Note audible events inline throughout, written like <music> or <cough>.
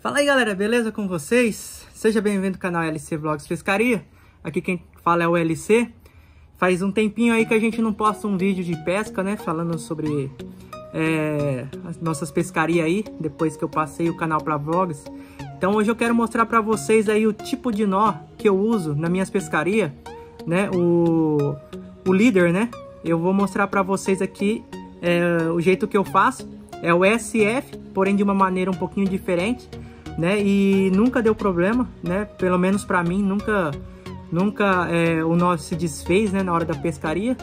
Fala aí galera, beleza com vocês? Seja bem-vindo ao canal LC Vlogs Pescaria. Aqui quem fala é o LC. Faz um tempinho aí que a gente não posta um vídeo de pesca, né? Falando sobre é, as nossas pescarias aí, depois que eu passei o canal para vlogs. Então hoje eu quero mostrar para vocês aí o tipo de nó que eu uso nas minhas pescarias, né? O, o líder, né? Eu vou mostrar para vocês aqui é, o jeito que eu faço. É o SF, porém de uma maneira um pouquinho diferente né? E nunca deu problema, né? Pelo menos para mim, nunca, nunca é, o nó se desfez, né? Na hora da pescaria,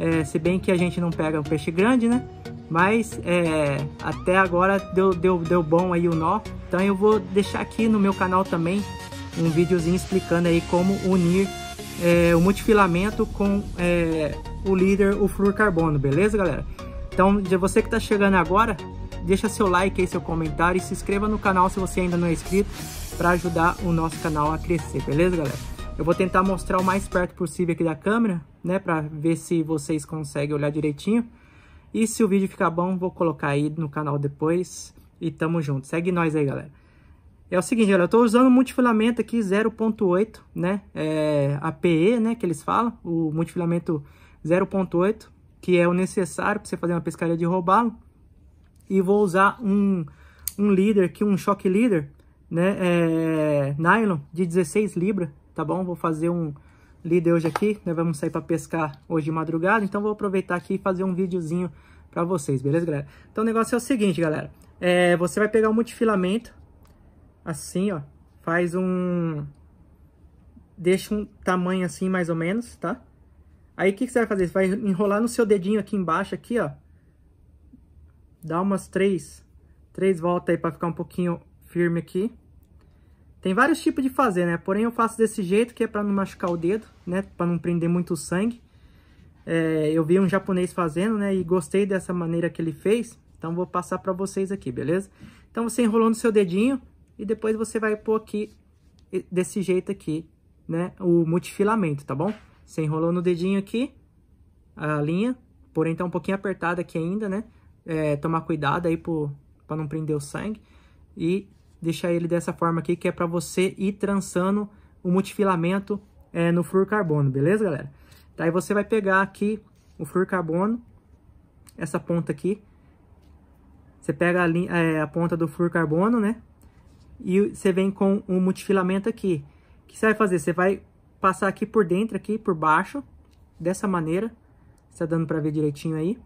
é, se bem que a gente não pega um peixe grande, né? Mas é, até agora deu, deu, deu bom aí o nó. Então eu vou deixar aqui no meu canal também um videozinho explicando aí como unir é, o multifilamento com é, o líder, o carbono, beleza, galera? Então, de você que está chegando agora, deixa seu like aí, seu comentário e se inscreva no canal se você ainda não é inscrito para ajudar o nosso canal a crescer, beleza, galera? Eu vou tentar mostrar o mais perto possível aqui da câmera, né, para ver se vocês conseguem olhar direitinho. E se o vídeo ficar bom, vou colocar aí no canal depois e tamo junto. Segue nós aí, galera. É o seguinte, galera, eu tô usando o multifilamento aqui 0.8, né, é APE, né, que eles falam, o multifilamento 0.8, que é o necessário para você fazer uma pescaria de robalo e vou usar um, um líder aqui, um choque líder, né, é, nylon de 16 libras, tá bom? Vou fazer um líder hoje aqui, né, vamos sair para pescar hoje de madrugada, então vou aproveitar aqui e fazer um videozinho para vocês, beleza, galera? Então o negócio é o seguinte, galera, é, você vai pegar um multifilamento, assim, ó, faz um... deixa um tamanho assim, mais ou menos, tá? Aí o que, que você vai fazer? Você vai enrolar no seu dedinho aqui embaixo, aqui, ó, Dá umas três, três voltas aí para ficar um pouquinho firme aqui. Tem vários tipos de fazer, né? Porém, eu faço desse jeito, que é para não machucar o dedo, né? Para não prender muito sangue. É, eu vi um japonês fazendo, né? E gostei dessa maneira que ele fez. Então, vou passar para vocês aqui, beleza? Então, você enrolou no seu dedinho e depois você vai pôr aqui, desse jeito aqui, né? O multifilamento, tá bom? Você enrolou no dedinho aqui, a linha. Porém, tá um pouquinho apertada aqui ainda, né? é, tomar cuidado aí para não prender o sangue. E deixar ele dessa forma aqui, que é para você ir trançando o multifilamento é, no carbono beleza, galera? Daí tá, você vai pegar aqui o carbono essa ponta aqui. Você pega a, linha, é, a ponta do carbono né? E você vem com o um multifilamento aqui. O que você vai fazer? Você vai passar aqui por dentro, aqui por baixo, dessa maneira. Está dando para ver direitinho aí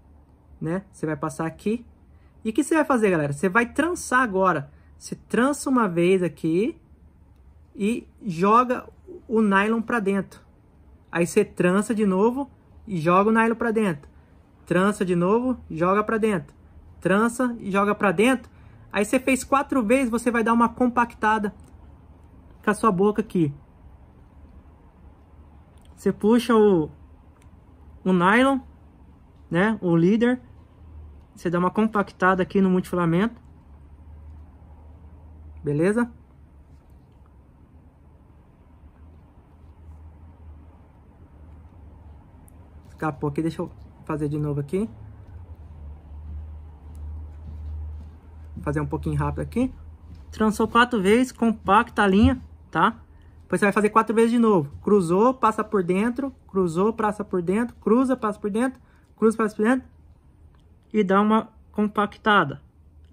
né? Você vai passar aqui. E o que você vai fazer, galera? Você vai trançar agora. Você trança uma vez aqui e joga o nylon para dentro. Aí você trança de novo e joga o nylon para dentro. Trança de novo, joga para dentro. Trança e joga para dentro. Aí você fez quatro vezes, você vai dar uma compactada com a sua boca aqui. Você puxa o, o nylon, né? O líder. Você dá uma compactada aqui no multifilamento. Beleza? Escapou aqui, deixa eu fazer de novo aqui. Fazer um pouquinho rápido aqui. Trançou quatro vezes, compacta a linha, tá? Depois você vai fazer quatro vezes de novo. Cruzou, passa por dentro, cruzou, passa por dentro, cruza, passa por dentro, cruza, passa por dentro, e dá uma compactada,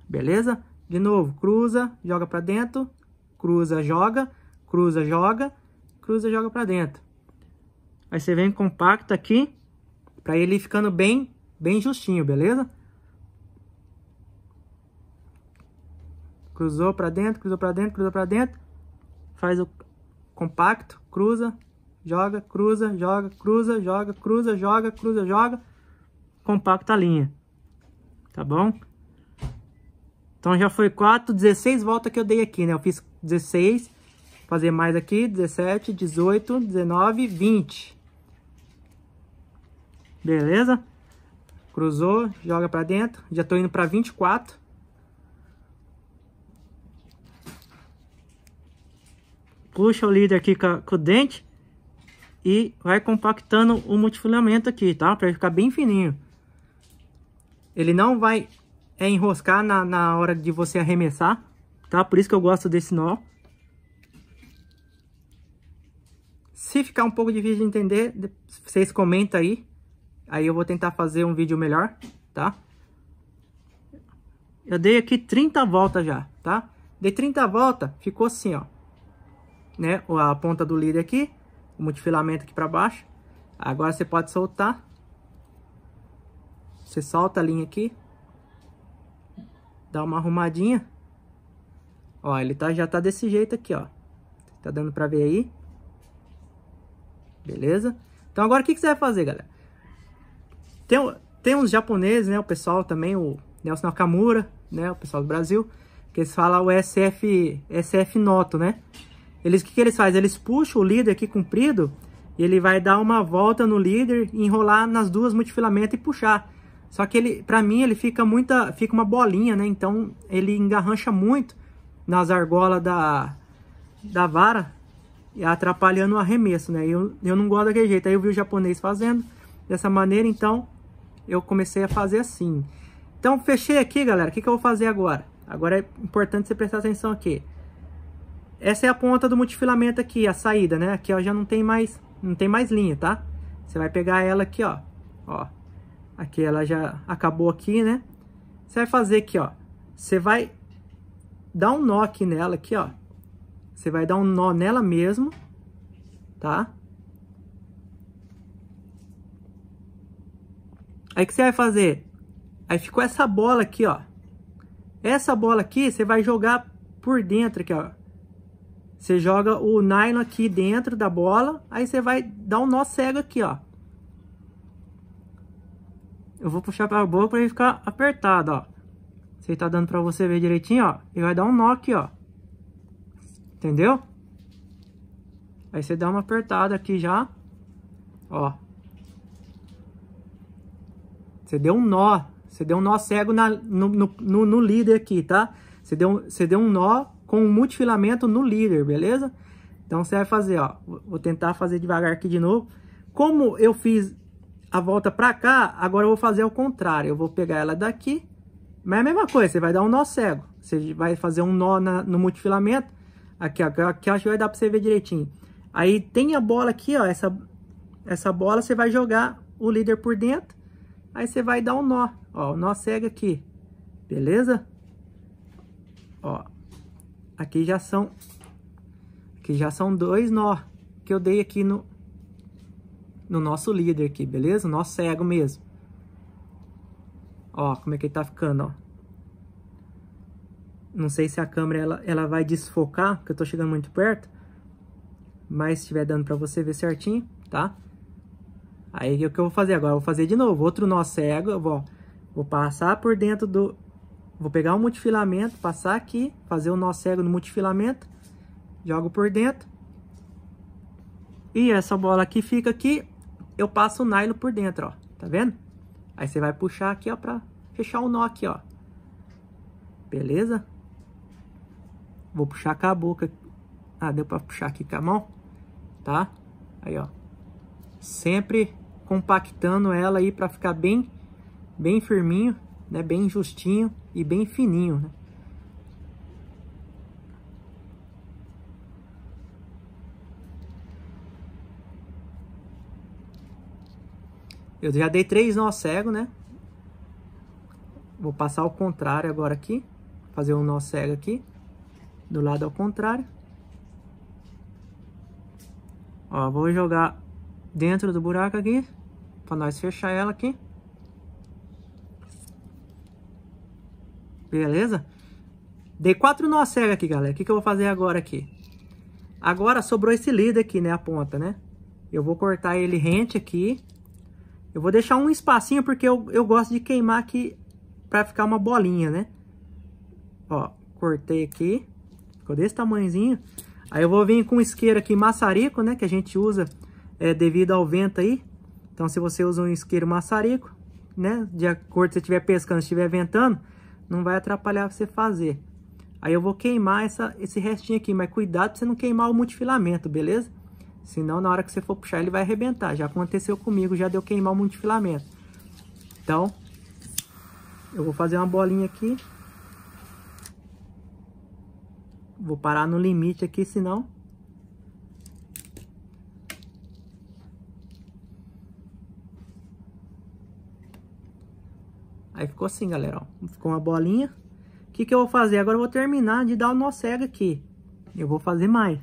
beleza? De novo, cruza, joga para dentro, cruza, joga, cruza, joga, cruza, joga para dentro. Aí você vem compacta aqui, para ele ficando bem, bem justinho, beleza? Cruzou para dentro, cruzou para dentro, cruzou para dentro. Faz o compacto, cruza, joga, cruza, joga, cruza, joga, cruza, joga, cruza, joga, compacta a linha tá bom? Então já foi 4, 16 voltas que eu dei aqui, né? Eu fiz 16, fazer mais aqui, 17, 18, 19, 20. Beleza? Cruzou, joga pra dentro. Já tô indo pra 24. Puxa o líder aqui com, com o dente. E vai compactando o multifilamento aqui, tá? Pra ele ficar bem fininho. Ele não vai é, enroscar na, na hora de você arremessar, tá? Por isso que eu gosto desse nó. Se ficar um pouco difícil de entender, vocês comentam aí. Aí eu vou tentar fazer um vídeo melhor, tá? Eu dei aqui 30 voltas já, tá? Dei 30 voltas, ficou assim, ó. Né? A ponta do líder aqui, o multifilamento aqui para baixo. Agora você pode soltar você solta a linha aqui. Dá uma arrumadinha. Ó, ele tá, já tá desse jeito aqui, ó. Tá dando pra ver aí? Beleza? Então agora o que, que você vai fazer, galera? Tem, tem uns japoneses, né? O pessoal também, o Nelson Nakamura, né? O pessoal do Brasil. Que eles falam o SF, SF Noto, né? Eles, o que, que eles fazem? Eles puxam o líder aqui comprido e ele vai dar uma volta no líder, enrolar nas duas multifilamentos e puxar. Só que ele, para mim, ele fica muita, fica uma bolinha, né? Então ele engarrancha muito nas argolas da, da vara, e atrapalhando o arremesso, né? Eu, eu não gosto daquele jeito. Aí eu vi o japonês fazendo dessa maneira, então eu comecei a fazer assim. Então fechei aqui, galera. O que, que eu vou fazer agora? Agora é importante você prestar atenção aqui. Essa é a ponta do multifilamento aqui, a saída, né? Aqui ó, já não tem mais, não tem mais linha, tá? Você vai pegar ela aqui, ó. Ó, Aqui ela já acabou aqui, né? Você vai fazer aqui, ó. Você vai dar um nó aqui nela, aqui, ó. Você vai dar um nó nela mesmo, tá? Aí o que você vai fazer? Aí ficou essa bola aqui, ó. Essa bola aqui, você vai jogar por dentro aqui, ó. Você joga o nylon aqui dentro da bola, aí você vai dar um nó cego aqui, ó eu vou puxar pra boa pra ele ficar apertado, ó. Você tá dando pra você ver direitinho, ó. E vai dar um nó aqui, ó. Entendeu? Aí você dá uma apertada aqui já. Ó. Você deu um nó. Você deu um nó cego na, no, no, no, no líder aqui, tá? Você deu, você deu um nó com um multifilamento no líder, beleza? Então você vai fazer, ó. Vou tentar fazer devagar aqui de novo. Como eu fiz a volta pra cá, agora eu vou fazer o contrário. Eu vou pegar ela daqui, mas é a mesma coisa, você vai dar um nó cego. Você vai fazer um nó na, no multifilamento. Aqui, ó, aqui acho que vai dar pra você ver direitinho. Aí tem a bola aqui, ó, essa, essa bola você vai jogar o líder por dentro. Aí você vai dar um nó, ó, o nó cego aqui, beleza? Ó, aqui já são, aqui já são dois nó que eu dei aqui no, no nosso líder aqui, beleza? Nosso cego mesmo. Ó, como é que ele tá ficando, ó. Não sei se a câmera ela, ela vai desfocar, porque eu tô chegando muito perto. Mas se estiver dando pra você ver certinho, tá? Aí o que eu vou fazer agora? Eu vou fazer de novo. Outro nó cego, eu vou, vou passar por dentro do... Vou pegar um multifilamento, passar aqui, fazer o nó cego no multifilamento. Jogo por dentro. E essa bola aqui fica aqui eu passo o nylon por dentro, ó. Tá vendo? Aí você vai puxar aqui, ó, pra fechar o nó aqui, ó. Beleza? Vou puxar com a boca. Ah, deu pra puxar aqui com a mão? Tá? Aí, ó. Sempre compactando ela aí pra ficar bem, bem firminho, né? Bem justinho e bem fininho, né? Eu já dei três nó cego, né? Vou passar ao contrário agora aqui. Fazer um nó cego aqui. Do lado ao contrário. Ó, vou jogar dentro do buraco aqui. Pra nós fechar ela aqui. Beleza? Dei quatro nó cego aqui, galera. O que, que eu vou fazer agora aqui? Agora sobrou esse líder aqui, né? A ponta, né? Eu vou cortar ele rente aqui eu vou deixar um espacinho porque eu, eu gosto de queimar aqui para ficar uma bolinha, né? Ó, cortei aqui. Ficou desse tamanhozinho. Aí eu vou vir com isqueiro aqui maçarico, né? Que a gente usa é, devido ao vento aí. Então se você usa um isqueiro maçarico, né? De acordo se você estiver pescando, se estiver ventando, não vai atrapalhar você fazer. Aí eu vou queimar essa, esse restinho aqui, mas cuidado pra você não queimar o multifilamento, beleza? Senão, na hora que você for puxar, ele vai arrebentar. Já aconteceu comigo, já deu queimar um monte de filamento. Então, eu vou fazer uma bolinha aqui. Vou parar no limite aqui, senão... Aí ficou assim, galera, ó. Ficou uma bolinha. O que, que eu vou fazer? Agora eu vou terminar de dar o nó cego aqui. Eu vou fazer mais.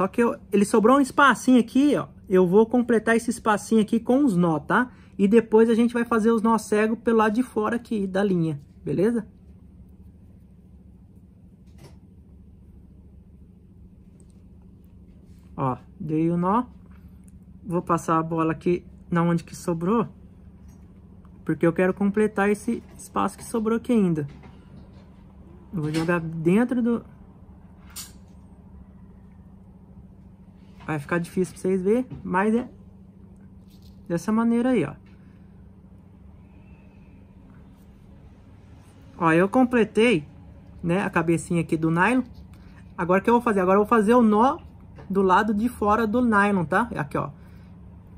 Só que eu, ele sobrou um espacinho aqui, ó. Eu vou completar esse espacinho aqui com os nós, tá? E depois a gente vai fazer os nós cegos pelo lado de fora aqui da linha, beleza? Ó, dei o nó. Vou passar a bola aqui na onde que sobrou. Porque eu quero completar esse espaço que sobrou aqui ainda. Eu vou jogar dentro do, Vai ficar difícil pra vocês verem, mas é dessa maneira aí, ó. Ó, eu completei, né, a cabecinha aqui do nylon. Agora o que eu vou fazer? Agora eu vou fazer o nó do lado de fora do nylon, tá? Aqui, ó.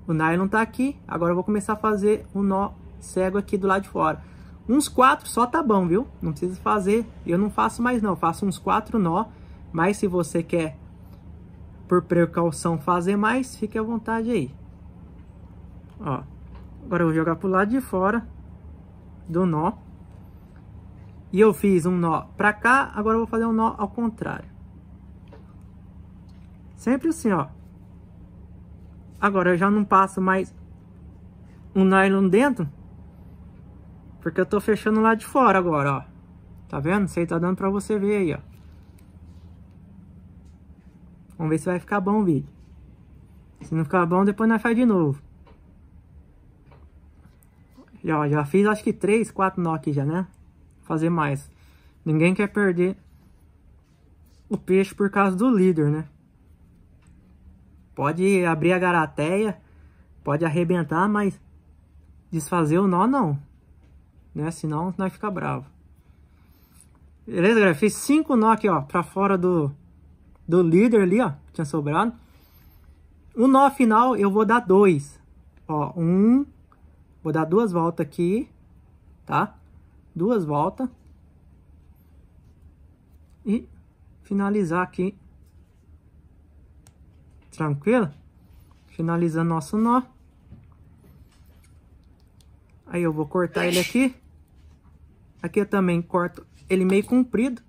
O nylon tá aqui, agora eu vou começar a fazer o nó cego aqui do lado de fora. Uns quatro só tá bom, viu? Não precisa fazer, eu não faço mais não, eu faço uns quatro nó. Mas se você quer por precaução fazer mais, fique à vontade aí. Ó, agora eu vou jogar pro lado de fora do nó. E eu fiz um nó pra cá, agora eu vou fazer um nó ao contrário. Sempre assim, ó. Agora eu já não passo mais um nylon dentro, porque eu tô fechando lá de fora agora, ó. Tá vendo? Isso aí tá dando pra você ver aí, ó. Vamos ver se vai ficar bom o vídeo. Se não ficar bom, depois nós faz de novo. Já, já fiz acho que 3, 4 nó aqui já, né? Fazer mais. Ninguém quer perder o peixe por causa do líder, né? Pode abrir a garateia, pode arrebentar, mas desfazer o nó não. Né? Senão nós fica bravo. Beleza, galera? Fiz 5 nó aqui, ó, pra fora do, do líder ali, ó, que tinha sobrado. O nó final eu vou dar dois. Ó, um, vou dar duas voltas aqui, tá? Duas voltas. E finalizar aqui. Tranquilo? Finalizando nosso nó. Aí eu vou cortar ele aqui. Aqui eu também corto ele meio comprido,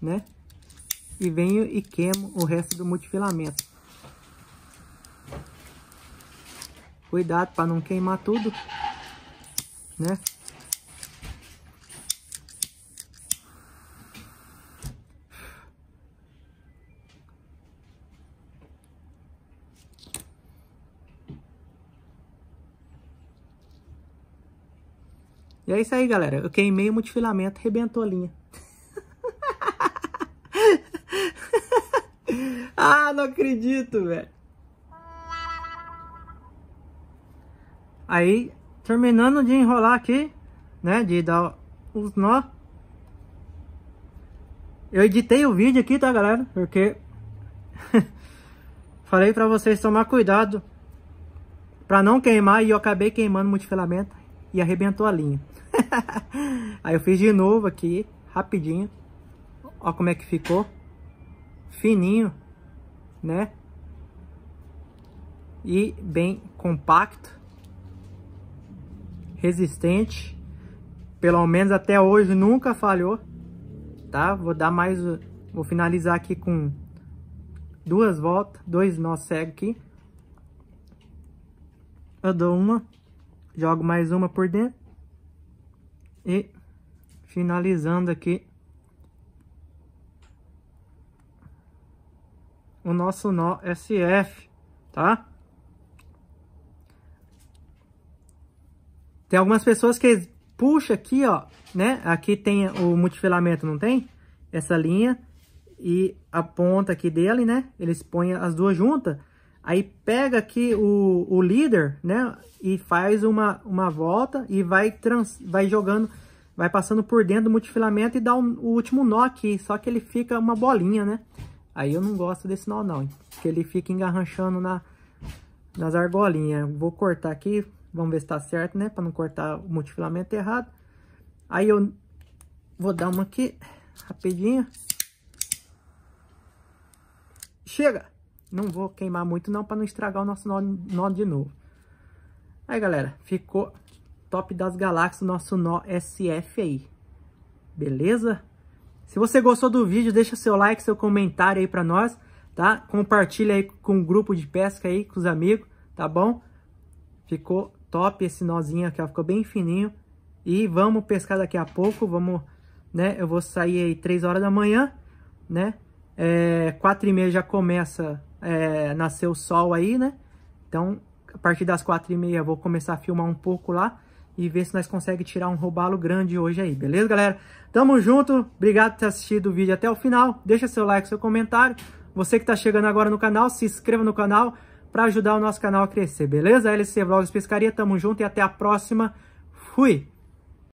né? e venho e queimo o resto do multifilamento. Cuidado para não queimar tudo, né? E é isso aí, galera. Eu queimei o multifilamento, arrebentou a linha. não acredito, velho. Aí, terminando de enrolar aqui, né? De dar os nó. Eu editei o vídeo aqui, tá, galera? Porque... <laughs> Falei pra vocês tomar cuidado pra não queimar e eu acabei queimando o multifilamento e arrebentou a linha. <laughs> Aí eu fiz de novo aqui, rapidinho. Ó como é que ficou. Fininho né? E bem compacto, resistente, pelo menos até hoje nunca falhou, tá? Vou dar mais, vou finalizar aqui com duas voltas, dois nós cegos aqui. Eu dou uma, jogo mais uma por dentro e finalizando aqui o nosso nó SF, tá? Tem algumas pessoas que puxa aqui, ó, né? Aqui tem o multifilamento, não tem? Essa linha e a ponta aqui dele, né? Eles põem as duas juntas. Aí pega aqui o, o líder, né? E faz uma, uma volta e vai, trans, vai jogando, vai passando por dentro do multifilamento e dá um, o último nó aqui. Só que ele fica uma bolinha, né? Aí eu não gosto desse nó não, porque ele fica engarranchando na, nas argolinhas. Vou cortar aqui, vamos ver se tá certo, né? Pra não cortar o multifilamento errado. Aí eu vou dar uma aqui, rapidinho. Chega! Não vou queimar muito não, pra não estragar o nosso nó, nó de novo. Aí, galera, ficou top das galáxias o nosso nó SF aí. Beleza? Se você gostou do vídeo, deixa seu like, seu comentário aí para nós, tá? Compartilha aí com o grupo de pesca aí, com os amigos, tá bom? Ficou top esse nozinho aqui, ó, ficou bem fininho. E vamos pescar daqui a pouco, vamos, né? Eu vou sair aí 3 horas da manhã, né? É, 4 e meia já começa é, nascer o sol aí, né? Então, a partir das 4 e meia eu vou começar a filmar um pouco lá e ver se nós conseguimos tirar um roubalo grande hoje aí, beleza, galera? Tamo junto, obrigado por ter assistido o vídeo até o final, deixa seu like, seu comentário, você que está chegando agora no canal, se inscreva no canal para ajudar o nosso canal a crescer, beleza? LC Vlogs Pescaria, tamo junto e até a próxima, fui!